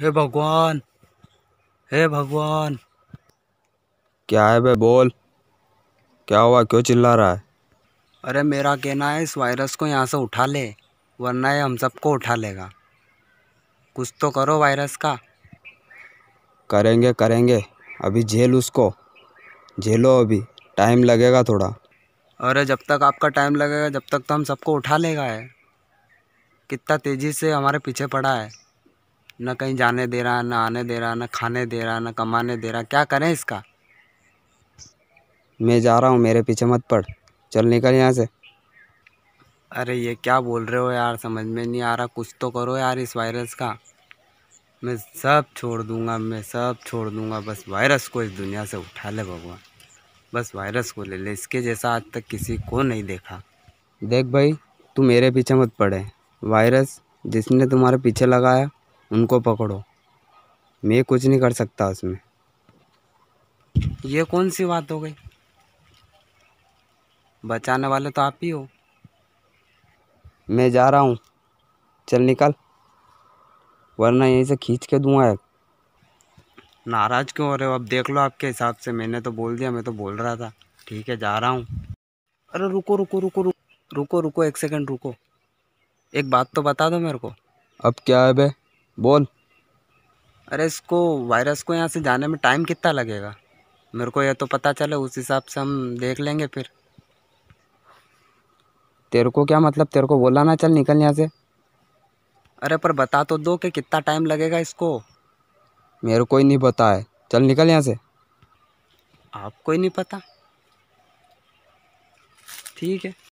हे भगवान हे भगवान क्या है बे बोल क्या हुआ क्यों चिल्ला रहा है अरे मेरा कहना है इस वायरस को यहाँ से उठा ले वरना ये हम सबको उठा लेगा कुछ तो करो वायरस का करेंगे करेंगे अभी झेल उसको झेलो अभी टाइम लगेगा थोड़ा अरे जब तक आपका टाइम लगेगा जब तक तो हम सबको उठा लेगा है कितना तेज़ी से हमारे पीछे पड़ा है ना कहीं जाने दे रहा ना आने दे रहा ना खाने दे रहा ना कमाने दे रहा क्या करें इसका मैं जा रहा हूँ मेरे पीछे मत पड़ चल निकल यहाँ से अरे ये क्या बोल रहे हो यार समझ में नहीं आ रहा कुछ तो करो यार इस वायरस का मैं सब छोड़ दूंगा मैं सब छोड़ दूंगा बस वायरस को इस दुनिया से उठा ले भगवान बस वायरस को ले ले इसके जैसा आज तक किसी को नहीं देखा देख भाई तू मेरे पीछे मत पड़े वायरस जिसने तुम्हारे पीछे लगाया उनको पकड़ो मैं कुछ नहीं कर सकता उसमें ये कौन सी बात हो गई बचाने वाले तो आप ही हो मैं जा रहा हूँ चल निकल वरना यहीं से खींच के दूंगा नाराज़ क्यों हो रहे हो अब देख लो आपके हिसाब से मैंने तो बोल दिया मैं तो बोल रहा था ठीक है जा रहा हूँ अरे रुको रुको रुको रुको रुको रुको एक सेकंड रुको एक बात तो बता दो मेरे को अब क्या है भाई बोल अरे इसको वायरस को यहाँ से जाने में टाइम कितना लगेगा मेरे को यह तो पता चले उस हिसाब से हम देख लेंगे फिर तेरे को क्या मतलब तेरे को बोला ना चल निकल यहाँ से अरे पर बता तो दो कि कितना टाइम लगेगा इसको मेरे को ही नहीं पता है चल निकल यहाँ से आपको ही नहीं पता ठीक है